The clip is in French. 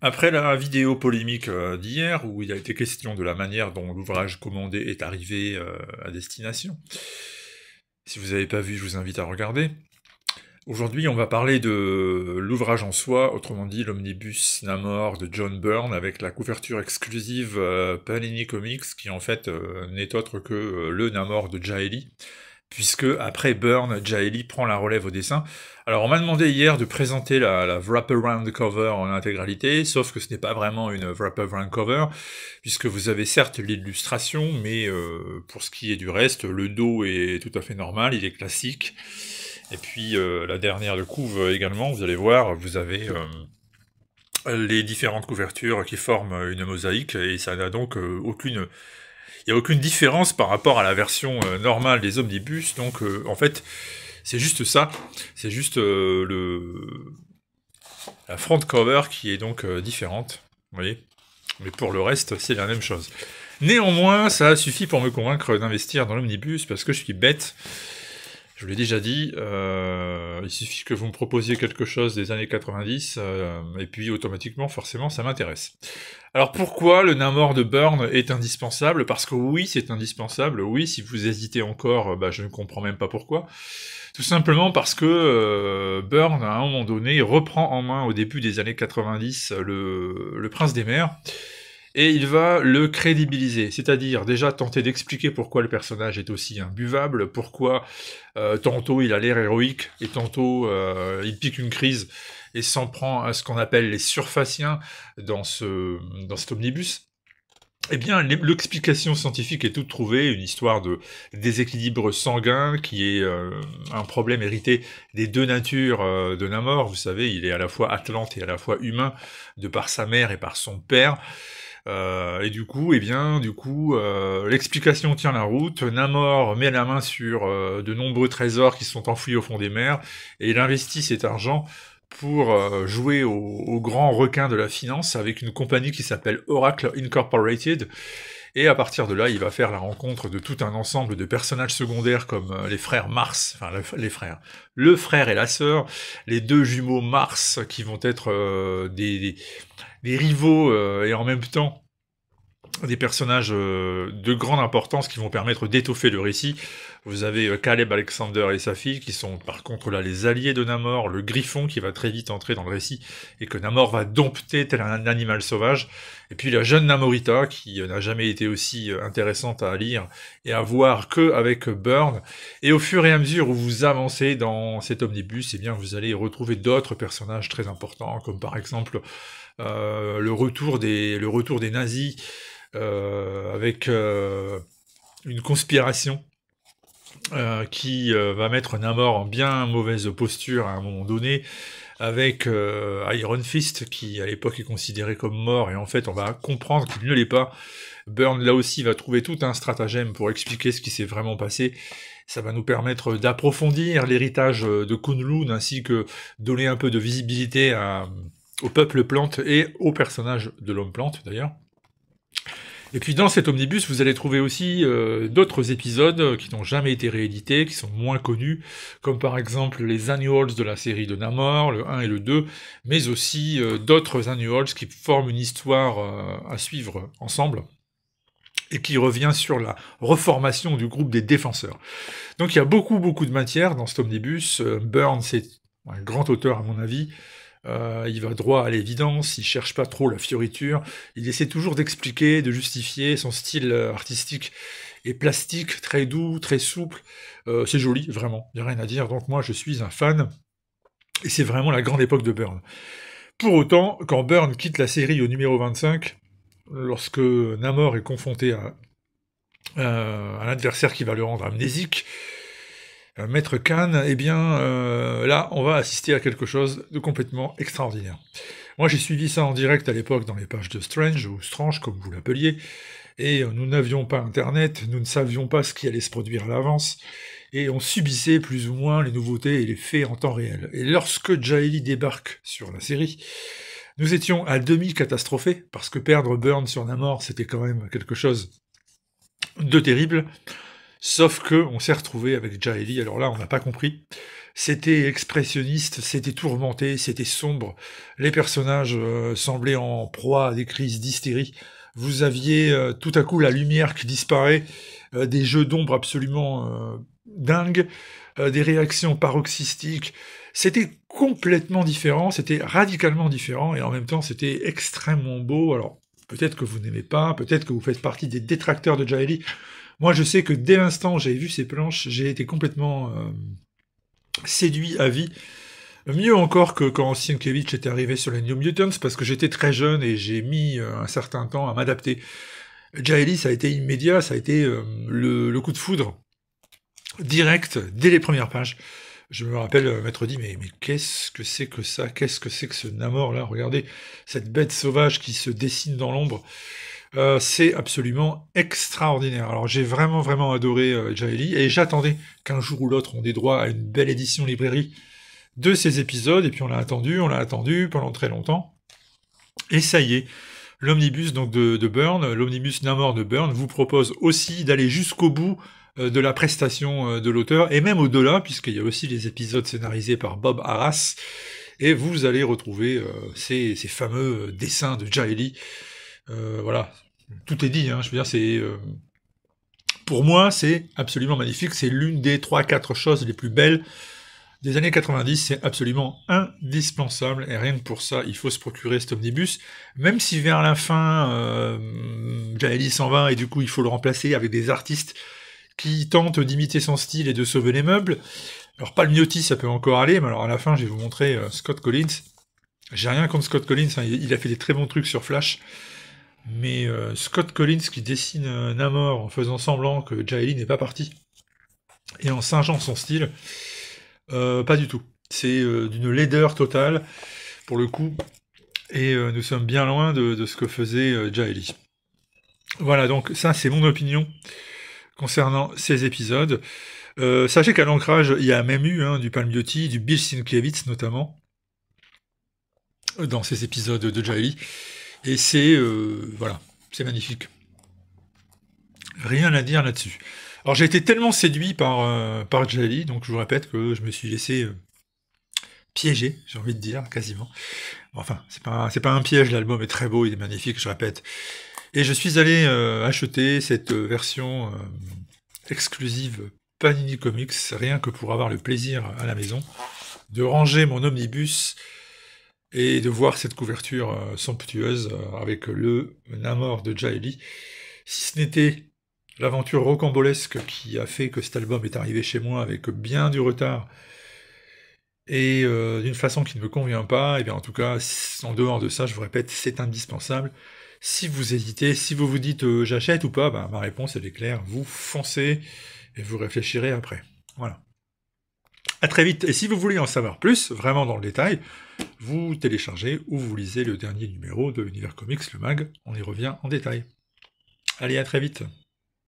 Après la vidéo polémique euh, d'hier, où il a été question de la manière dont l'ouvrage commandé est arrivé euh, à destination, si vous n'avez pas vu, je vous invite à regarder. Aujourd'hui, on va parler de l'ouvrage en soi, autrement dit l'omnibus Namor de John Byrne, avec la couverture exclusive euh, Panini Comics, qui en fait n'est autre que le Namor de Jaeli, puisque après Burn, Jaeli prend la relève au dessin. Alors on m'a demandé hier de présenter la, la wraparound cover en intégralité, sauf que ce n'est pas vraiment une wraparound cover, puisque vous avez certes l'illustration, mais euh, pour ce qui est du reste, le dos est tout à fait normal, il est classique. Et puis euh, la dernière de couve également, vous allez voir, vous avez... Euh, les différentes couvertures qui forment une mosaïque et ça n'a donc aucune il n'y a aucune différence par rapport à la version euh, normale des omnibus. Donc, euh, en fait, c'est juste ça. C'est juste euh, le la front cover qui est donc différente. Vous voyez Mais pour le reste, c'est la même chose. Néanmoins, ça suffit pour me convaincre d'investir dans l'omnibus parce que je suis bête je l'ai déjà dit, euh, il suffit que vous me proposiez quelque chose des années 90, euh, et puis automatiquement, forcément, ça m'intéresse. Alors pourquoi le Namor de Byrne est indispensable Parce que oui, c'est indispensable, oui, si vous hésitez encore, bah, je ne comprends même pas pourquoi. Tout simplement parce que euh, Byrne, à un moment donné, reprend en main au début des années 90 le prince des mers, et il va le crédibiliser, c'est-à-dire déjà tenter d'expliquer pourquoi le personnage est aussi imbuvable, pourquoi euh, tantôt il a l'air héroïque et tantôt euh, il pique une crise et s'en prend à ce qu'on appelle les surfaciens dans, ce, dans cet omnibus. Eh bien, l'explication scientifique est toute trouvée, une histoire de déséquilibre sanguin qui est euh, un problème hérité des deux natures de de Namor. Vous savez, il est à la fois atlante et à la fois humain, de par sa mère et par son père. Euh, et du coup, eh bien, du coup, euh, l'explication tient la route. Namor met la main sur euh, de nombreux trésors qui sont enfouis au fond des mers et il investit cet argent pour jouer au, grand requin de la finance avec une compagnie qui s'appelle Oracle Incorporated, et à partir de là, il va faire la rencontre de tout un ensemble de personnages secondaires comme euh, les frères Mars, enfin les frères, le frère et la sœur, les deux jumeaux Mars qui vont être euh, des, rivaux euh, et en même temps des personnages de grande importance qui vont permettre d'étoffer le récit. Vous avez Caleb Alexander et sa fille qui sont par contre là les alliés de Namor, le griffon qui va très vite entrer dans le récit et que Namor va dompter tel un animal sauvage. Et puis la jeune Namorita, qui euh, n'a jamais été aussi euh, intéressante à lire et à voir que avec Burn. Et au fur et à mesure où vous avancez dans cet omnibus, eh bien vous allez retrouver d'autres personnages très importants, comme par exemple euh, le, retour des, le retour des nazis avec une conspiration qui va mettre Namor en bien mauvaise posture à un moment donné avec euh, Iron Fist qui à l'époque est considéré comme mort et en fait on va comprendre qu'il ne l'est pas. Burn là aussi va trouver tout un stratagème pour expliquer ce qui s'est vraiment passé. Ça va nous permettre d'approfondir l'héritage euh, de Kunlun ainsi que donner un peu de visibilité au peuple plante et au personnage de l'homme plante d'ailleurs. Et puis dans cet omnibus, vous allez trouver aussi euh, d'autres épisodes euh, qui n'ont jamais été réédités, qui sont moins connus, comme par exemple les annuals de la série de Namor, le 1 et le 2, mais aussi euh, d'autres annuals qui forment une histoire à suivre ensemble et qui revient sur la reformation du groupe des défenseurs. Donc il y a beaucoup beaucoup de matière dans cet omnibus. Burns est un grand auteur à mon avis. Euh, il va droit à l'évidence, il cherche pas trop la fioriture, il essaie toujours d'expliquer, de justifier son style euh, artistique et plastique, très doux, très souple. Euh, c'est joli, vraiment, il n'y a rien à dire. Donc moi, je suis un fan, et c'est vraiment la grande époque de Burn. Pour autant, quand Burn quitte la série au numéro 25, lorsque Namor est confronté à, un adversaire qui va le rendre amnésique, euh, Maître Khan, eh bien euh, là, on va assister à quelque chose de complètement extraordinaire. Moi, j'ai suivi ça en direct à l'époque dans les pages de Strange, ou Strange comme vous l'appeliez, et euh, nous n'avions pas Internet, nous ne savions pas ce qui allait se produire à l'avance, et on subissait plus ou moins les nouveautés et les faits en temps réel. Et lorsque Jaeli débarque sur la série, nous étions à demi catastrophés, parce que perdre Burn sur mort, c'était quand même quelque chose de terrible. Sauf que on s'est retrouvé avec Jaeli, alors là on n'a pas compris. C'était expressionniste, c'était tourmenté, c'était sombre. Les personnages euh, semblaient en proie à des crises d'hystérie. Vous aviez euh, tout à coup la lumière qui disparaît, euh, des jeux d'ombre absolument dingues, des réactions paroxystiques. C'était complètement différent, c'était radicalement différent et en même temps c'était extrêmement beau. Alors peut-être que vous n'aimez pas, peut-être que vous faites partie des détracteurs de Jaeli. Moi, je sais que dès l'instant où j'avais vu ces planches, j'ai été complètement euh, séduit à vie. Mieux encore que quand Sienkiewicz était arrivé sur les New Mutants, parce que j'étais très jeune et j'ai mis euh, un certain temps à m'adapter. Jaeli, ça a été immédiat, ça a été euh, le, coup de foudre direct dès les premières pages. Je me rappelle m'être dit, mais, mais qu'est-ce que c'est que ça Qu'est-ce que c'est que ce Namor là Regardez, cette bête sauvage qui se dessine dans l'ombre. Euh, c'est absolument extraordinaire. Alors j'ai vraiment vraiment adoré euh, Jaeli et j'attendais qu'un jour ou l'autre on ait droit à une belle édition librairie de ces épisodes et puis on l'a attendu, on l'a attendu pendant très longtemps et ça y est. L'omnibus donc de, de Burn, l'omnibus Namor de Burn vous propose aussi d'aller jusqu'au bout euh, de la prestation de l'auteur et même au-delà puisqu'il y a aussi les épisodes scénarisés par Bob Arras et vous allez retrouver ces, ces, fameux dessins de Jaeli euh, voilà, tout est dit. Hein. je veux dire, c'est euh, pour moi, c'est absolument magnifique. C'est l'une des trois, quatre choses les plus belles des années 90. C'est absolument indispensable. Et rien que pour ça, il faut se procurer cet omnibus. Même si vers la fin, euh, s'en va 120 et du coup, il faut le remplacer avec des artistes qui tentent d'imiter son style et de sauver les meubles. Alors, pas le Miotti, ça peut encore aller, mais alors à la fin, je vais vous montrer euh, Scott Collins. J'ai rien contre Scott Collins, hein. il a fait des très bons trucs sur Flash mais euh, Scott Collins qui dessine euh, Namor en faisant semblant que Jaeli n'est pas parti et en singeant son style, euh, pas du tout. C'est d'une laideur totale pour le coup, et nous sommes bien loin de, ce que faisait Jaeli. Voilà, donc ça c'est mon opinion concernant ces épisodes. sachez qu'à l'ancrage, il y a même eu hein, du Palmiotti, du Bill Sienkiewicz notamment, dans ces épisodes de Jaeli. Et c'est euh, voilà, c'est magnifique. Rien à dire là-dessus. Alors j'ai été tellement séduit par, euh, par Jali, donc je vous répète que je me suis laissé euh, piéger, j'ai envie de dire, quasiment. Enfin, c'est pas, c'est pas un piège, l'album est très beau, il est magnifique, je répète. Et je suis allé acheter cette version exclusive Panini Comics, rien que pour avoir le plaisir à la maison de ranger mon omnibus et de voir cette couverture euh, somptueuse euh, avec le Namor de Jaeli. Si ce n'était l'aventure rocambolesque qui a fait que cet album est arrivé chez moi avec bien du retard et euh, d'une façon qui ne me convient pas, et eh bien en tout cas, en dehors de ça, je vous répète, c'est indispensable. Si vous hésitez, si vous vous dites j'achète ou pas, bah, ma réponse elle est claire, vous foncez et vous réfléchirez après. Voilà. À très vite. Et si vous voulez en savoir plus, vraiment dans le détail, vous téléchargez ou vous lisez le dernier numéro de l'univers Comics, le mag. On y revient en détail. Allez, à très vite.